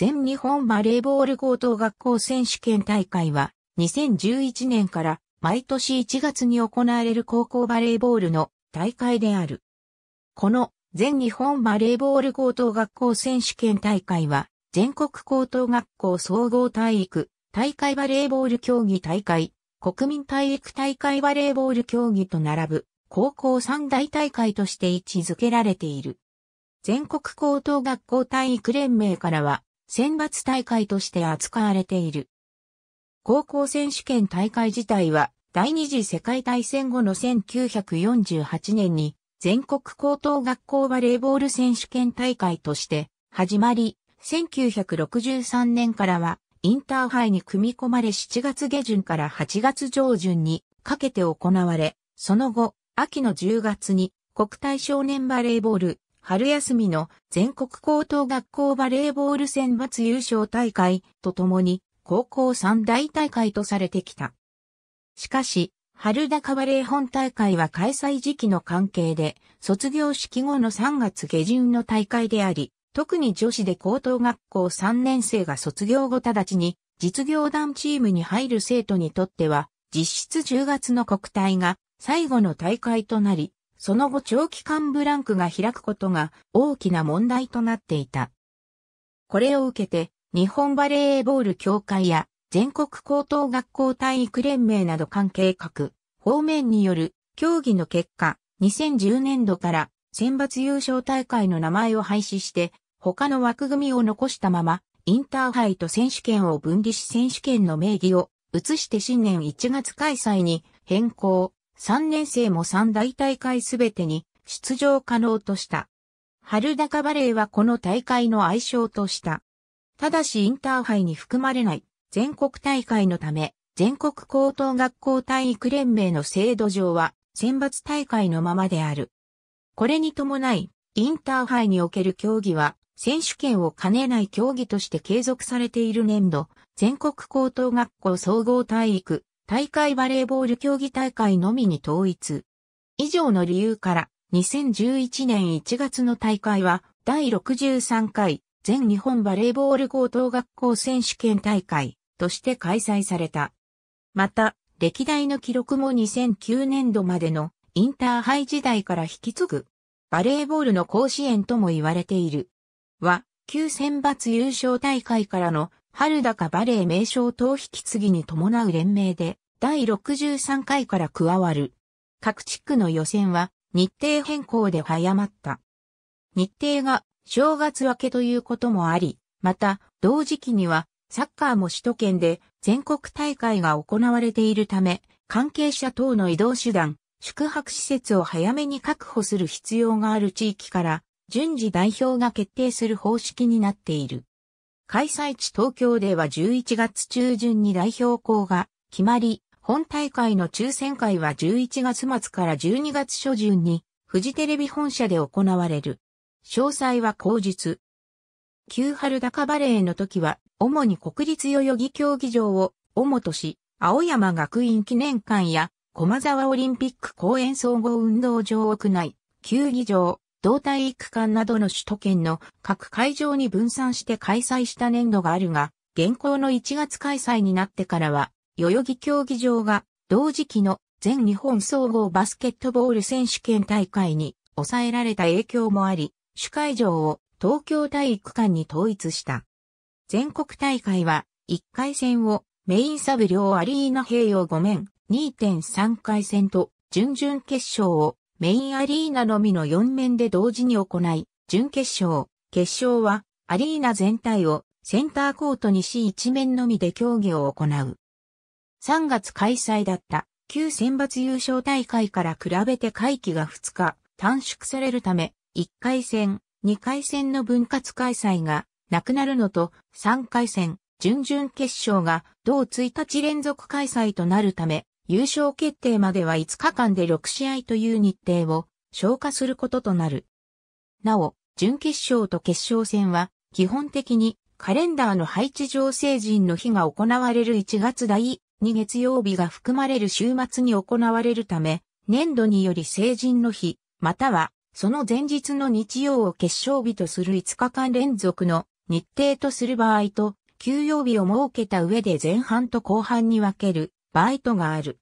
全日本バレーボール高等学校選手権大会は、2011年から毎年1月に行われる高校バレーボールの大会である。この全日本バレーボール高等学校選手権大会は、全国高等学校総合体育、大会バレーボール競技大会、国民体育大会バレーボール競技と並ぶ、高校三大大会として位置づけられている。全国高等学校体育連盟からは、選抜大会として扱われている。高校選手権大会自体は第二次世界大戦後の1948年に全国高等学校バレーボール選手権大会として始まり、1963年からはインターハイに組み込まれ7月下旬から8月上旬にかけて行われ、その後、秋の10月に国体少年バレーボール春休みの全国高等学校バレーボール選抜優勝大会とともに高校三大大会とされてきた。しかし、春高バレー本大会は開催時期の関係で、卒業式後の3月下旬の大会であり、特に女子で高等学校3年生が卒業後直ちに実業団チームに入る生徒にとっては、実質10月の国体が最後の大会となり、その後長期間ブランクが開くことが大きな問題となっていた。これを受けて、日本バレーボール協会や全国高等学校体育連盟など関係各方面による競技の結果、2010年度から選抜優勝大会の名前を廃止して、他の枠組みを残したまま、インターハイと選手権を分離し選手権の名義を移して新年1月開催に変更。3年生も3大大会すべてに出場可能とした。春高バレーはこの大会の愛称とした。ただしインターハイに含まれない全国大会のため、全国高等学校体育連盟の制度上は選抜大会のままである。これに伴い、インターハイにおける競技は選手権を兼ねない競技として継続されている年度、全国高等学校総合体育大会バレーボール競技大会のみに統一。以上の理由から、2011年1月の大会は、第63回全日本バレーボール高等学校選手権大会として開催された。また、歴代の記録も2009年度までのインターハイ時代から引き継ぐ、バレーボールの甲子園とも言われている。は、旧選抜優勝大会からの春高バレー名称等引き継ぎに伴う連名で、第63回から加わる。各地区の予選は、日程変更で早まった。日程が正月明けということもあり、また、同時期には、サッカーも首都圏で全国大会が行われているため、関係者等の移動手段、宿泊施設を早めに確保する必要がある地域から、順次代表が決定する方式になっている。開催地東京では11月中旬に代表校が決まり、本大会の抽選会は11月末から12月初旬に、フジテレビ本社で行われる。詳細は後日。旧春高バレーの時は、主に国立代々木競技場を、主とし、青山学院記念館や、駒沢オリンピック公演総合運動場屋内、球技場、同体育館などの首都圏の各会場に分散して開催した年度があるが、現行の1月開催になってからは、代々木競技場が同時期の全日本総合バスケットボール選手権大会に抑えられた影響もあり、主会場を東京体育館に統一した。全国大会は1回戦をメインサブ両アリーナ併用5面2.3回戦と準々決勝をメインアリーナのみの4面で同時に行い、準決勝、決勝はアリーナ全体をセンターコートにし1面のみで競技を行う。3月開催だった旧選抜優勝大会から比べて会期が2日短縮されるため、1回戦、2回戦の分割開催がなくなるのと、3回戦、準々決勝が同1日連続開催となるため、優勝決定までは5日間で6試合という日程を消化することとなる。なお、準決勝と決勝戦は、基本的にカレンダーの配置上成人の日が行われる1月第2月曜日が含まれる週末に行われるため、年度により成人の日、またはその前日の日曜を決勝日とする5日間連続の日程とする場合と、休養日を設けた上で前半と後半に分けるバイトがある。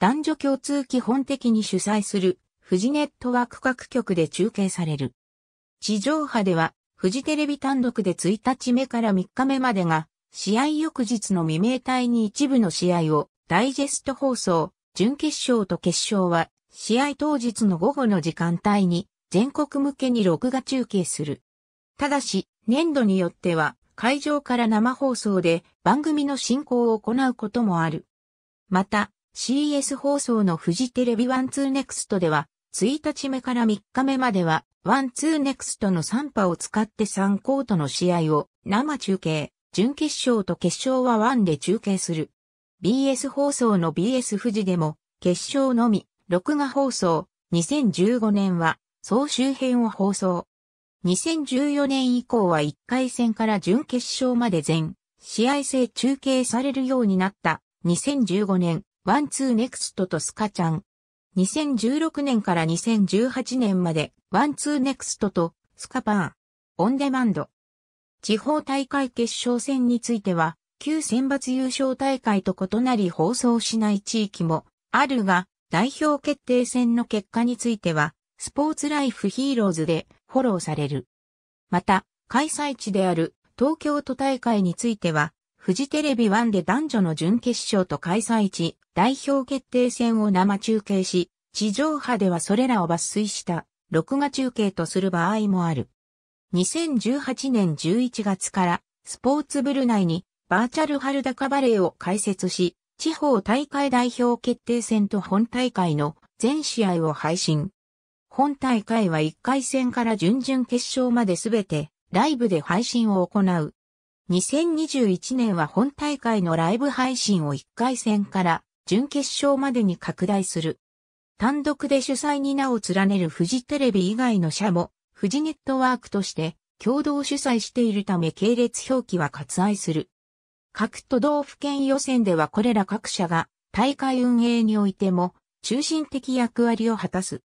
男女共通基本的に主催する、富士ネットワーク各局で中継される。地上波では、富士テレビ単独で1日目から3日目までが、試合翌日の未明帯に一部の試合を、ダイジェスト放送、準決勝と決勝は、試合当日の午後の時間帯に、全国向けに録画中継する。ただし、年度によっては、会場から生放送で番組の進行を行うこともある。また、CS 放送のフジテレビ 12NEXT では、1日目から3日目までは、12NEXT の3波を使って3コートの試合を生中継、準決勝と決勝は1で中継する。BS 放送の BS 富士でも、決勝のみ、録画放送、2015年は、総集編を放送。2014年以降は1回戦から準決勝まで全、試合制中継されるようになった。2015年、ワンツーネクストとスカちゃん。2016年から2018年まで、ワンツーネクストとスカパー、オンデマンド。地方大会決勝戦については、旧選抜優勝大会と異なり放送しない地域もあるが、代表決定戦の結果については、スポーツライフヒーローズでフォローされる。また、開催地である東京都大会については、フジテレビ1で男女の準決勝と開催地、代表決定戦を生中継し、地上波ではそれらを抜粋した録画中継とする場合もある。2018年11月からスポーツブル内にバーチャル春高バレーを開設し、地方大会代表決定戦と本大会の全試合を配信。本大会は1回戦から準々決勝まで全てライブで配信を行う2021年は本大会のライブ配信を1回戦から準決勝までに拡大する。単独で主催に名を連ねるフジテレビ以外の社もフジネットワークとして共同主催しているため系列表記は割愛する。各都道府県予選ではこれら各社が大会運営においても中心的役割を果たす。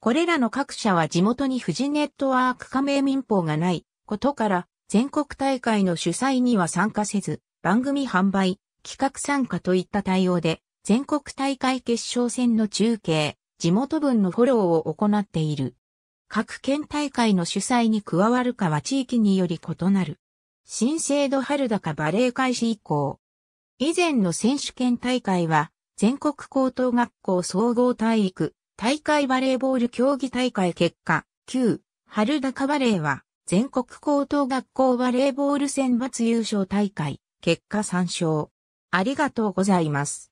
これらの各社は地元にフジネットワーク加盟民法がないことから全国大会の主催には参加せず、番組販売、企画参加といった対応で、全国大会決勝戦の中継、地元分のフォローを行っている。各県大会の主催に加わるかは地域により異なる。新制度春高バレー開始以降。以前の選手権大会は、全国高等学校総合体育、大会バレーボール競技大会結果、9、春高バレーは、全国高等学校バレーボール選抜優勝大会、結果参照。ありがとうございます。